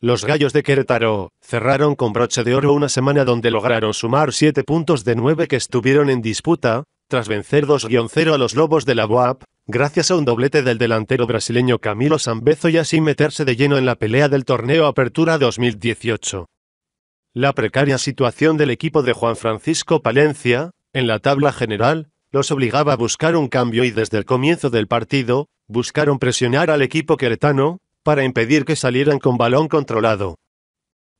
Los Gallos de Querétaro cerraron con broche de oro una semana donde lograron sumar 7 puntos de 9 que estuvieron en disputa, tras vencer 2-0 a los Lobos de la UAP, gracias a un doblete del delantero brasileño Camilo Sambezo y así meterse de lleno en la pelea del torneo Apertura 2018. La precaria situación del equipo de Juan Francisco Palencia, en la tabla general, los obligaba a buscar un cambio y desde el comienzo del partido, buscaron presionar al equipo queretano, para impedir que salieran con balón controlado.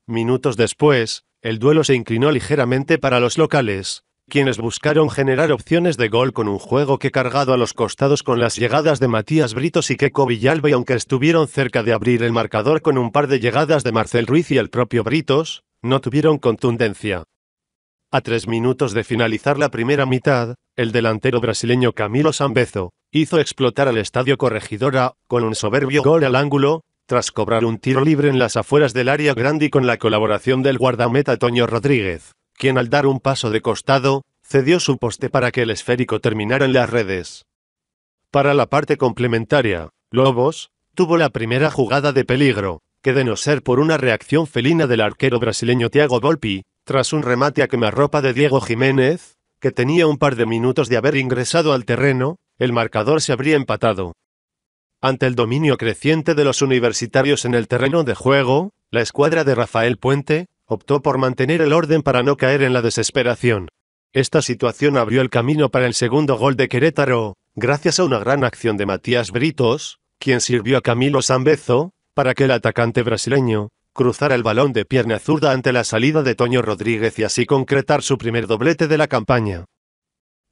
Minutos después, el duelo se inclinó ligeramente para los locales, quienes buscaron generar opciones de gol con un juego que cargado a los costados con las llegadas de Matías Britos y Keco Villalba y aunque estuvieron cerca de abrir el marcador con un par de llegadas de Marcel Ruiz y el propio Britos, no tuvieron contundencia. A tres minutos de finalizar la primera mitad, el delantero brasileño Camilo Sambezo hizo explotar al estadio Corregidora con un soberbio gol al ángulo, tras cobrar un tiro libre en las afueras del área grande con la colaboración del guardameta Toño Rodríguez, quien al dar un paso de costado, cedió su poste para que el esférico terminara en las redes. Para la parte complementaria, Lobos tuvo la primera jugada de peligro, que de no ser por una reacción felina del arquero brasileño Thiago Volpi, tras un remate a quemarropa de Diego Jiménez, que tenía un par de minutos de haber ingresado al terreno, el marcador se habría empatado. Ante el dominio creciente de los universitarios en el terreno de juego, la escuadra de Rafael Puente optó por mantener el orden para no caer en la desesperación. Esta situación abrió el camino para el segundo gol de Querétaro, gracias a una gran acción de Matías Britos, quien sirvió a Camilo Sambezo, para que el atacante brasileño cruzar el balón de pierna zurda ante la salida de Toño Rodríguez y así concretar su primer doblete de la campaña.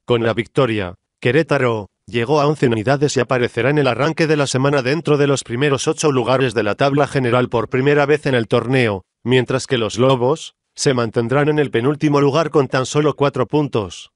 Con la victoria, Querétaro llegó a 11 unidades y aparecerá en el arranque de la semana dentro de los primeros ocho lugares de la tabla general por primera vez en el torneo, mientras que los Lobos se mantendrán en el penúltimo lugar con tan solo cuatro puntos.